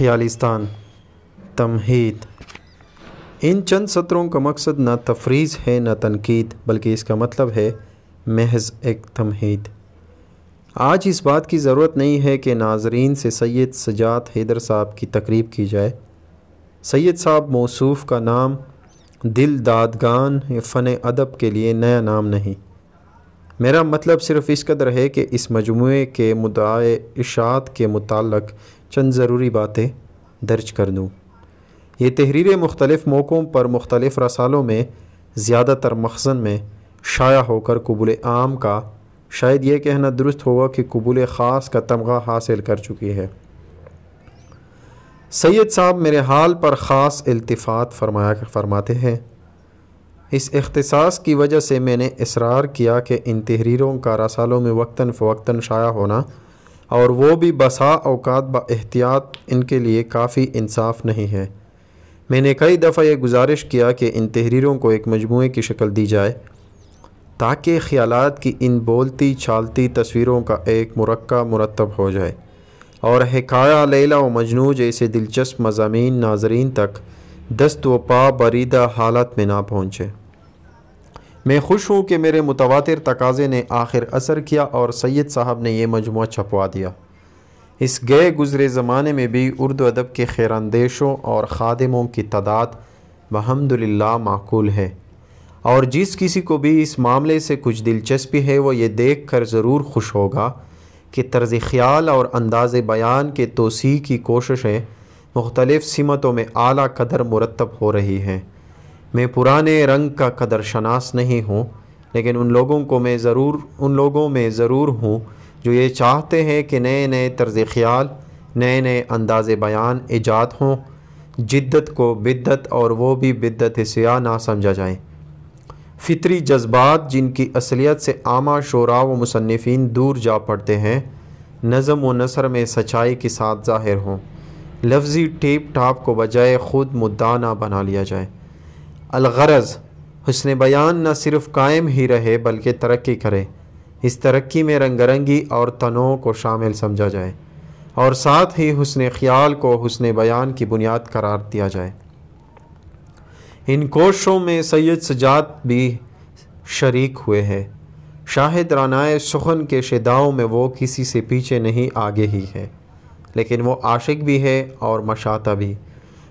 ख्यालिस्तान तमहीद इन चंद सत्रों का मकसद ना तफरीज़ है ना तनकीद बल्कि इसका मतलब है महज एक तमहीद आज इस बात की ज़रूरत नहीं है कि नाजरीन से सैयद सजात हैदर साहब की तकरीब की जाए सैयद साहब मौसूफ का नाम दिल दादगान फ़न अदब के लिए नया नाम नहीं मेरा मतलब सिर्फ इस कदर है कि इस मजमू के मुदाए इशात के मुतक़ चंद ज़रूरी बातें दर्ज कर दूँ ये तहरीरें मुख्तलिफ़ मौक़ों पर मुख्तलिफ़ रसालों में ज़्यादातर मखजन में शाया होकर कबूल आम का शायद ये कहना दुरुस्त होगा कि कबूल ख़ास का तमगा हासिल कर चुकी है सैयद साहब मेरे हाल पर ख़ास अल्तफ़ात फरमाया फरमाते हैं इस अख्तसास की वजह से मैंने इसरार किया कि इन तहरीरों का रसालों में वक्ता फ़वक्ता शाया होना और वो भी बसा अवकात बहतियात इनके लिए काफ़ी इंसाफ नहीं है मैंने कई दफ़ा ये गुजारिश किया कि इन तहरीरों को एक मजमू की शक्ल दी जाए ताकि ख्याल की इन बोलती छालती तस्वीरों का एक मरक्का मुरतब हो जाए और हकाया लैला व मजनू जैसे दिलचस्प मजामी नाजरीन तक दस्त व पा बरीदा हालत में ना पहुँचे मैं खुश हूँ कि मेरे मुतवा तकाजे ने आखिर असर किया और सैयद साहब ने यह मजमू छपवा दिया इस गए गुज़रे ज़माने में भी उर्दू अदब के खैरानंदेशों और खादमों की तादाद बहमदिल्ला माकूल है और जिस किसी को भी इस मामले से कुछ दिलचस्पी है वो ये देख कर ज़रूर खुश होगा कि तर्ज ख्याल और अंदाज़ बयान के तोसी की कोशिशें मुख्तलिफ़ समतों में अली कदर मुरतब हो रही हैं मैं पुराने रंग का कदर शनास नहीं हूँ लेकिन उन लोगों को मैं ज़रूर उन लोगों में ज़रूर हूँ जो ये चाहते हैं कि नए नए तर्ज़ ख्याल नए नए अंदाज़ बयान ईजाद हों जिद्दत को बिद्दत और वो भी बिद्दत सयाह ना समझा जाए फितरी जज्बात जिनकी असलियत से आमा शोरा व मुसनफिन दूर जा पड़ते हैं नज़म व नसर में सच्चाई के साथ ज़ाहिर हों लफ्ज़ी टेप टाप को बजाय ख़ुद मुद्दा ना बना लिया जाए अलगरज़ हसन बयान न सिर्फ कायम ही रहे बल्कि तरक्की करे इस तरक्की में रंगरंगी और तनों को शामिल समझा जाए और साथ ही हसन ख्याल को हसन बयान की बुनियाद करार दिया जाए इन कोशों में सैद सजात भी शरीक हुए हैं शाहिद रानाए सुखन के शदाओं में वो किसी से पीछे नहीं आगे ही है लेकिन वो आशिक भी है और मशाता भी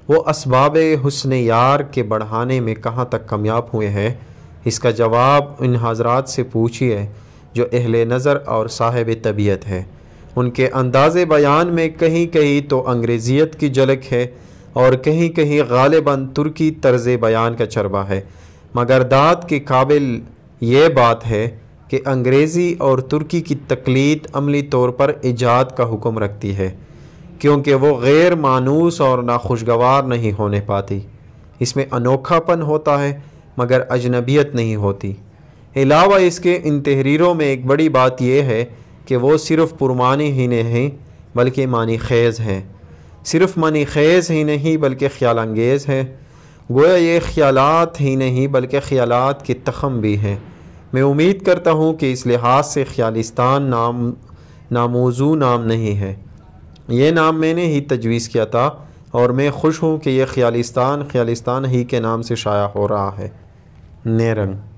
वो इसबाब हसन यार के बढ़ाने में कहाँ तक कामयाब हुए हैं इसका जवाब इन हजरात से पूछिए जो अहल नज़र और साहिब तबीयत है उनके अंदाज़ बयान में कहीं कहीं तो अंग्रेज़ियत की झलक है और कहीं कहीं गालिबा तुर्की तर्ज बयान का चरबा है मगर दाद के काबिल ये बात है कि अंग्रेज़ी और तुर्की की तकलीद अमली तौर पर ईजाद का हुक्म रखती है क्योंकि वो गैर मानूस और नाखुशगवार नहीं होने पाती इसमें अनोखापन होता है मगर अजनबियत नहीं होती अलावा इसके इन तहरीरों में एक बड़ी बात यह है कि वो सिर्फ़ पुरमानी ही नहीं बल्कि मानी खेज़ हैं सिर्फ मानी खेज़ ही नहीं बल्कि ख्याल अंगेज़ हैं गोया ये ख्यालात ही नहीं बल्कि ख्यालात के तखम भी हैं मैं उम्मीद करता हूँ कि इस लिहाज से ख्यालिस्तान नाम नामोजू नाम नहीं है ये नाम मैंने ही तजवीज़ किया था और मैं खुश हूँ कि यह ख्यालिस्तान ख्यालिस्तान ही के नाम से शाया हो रहा है नेरंग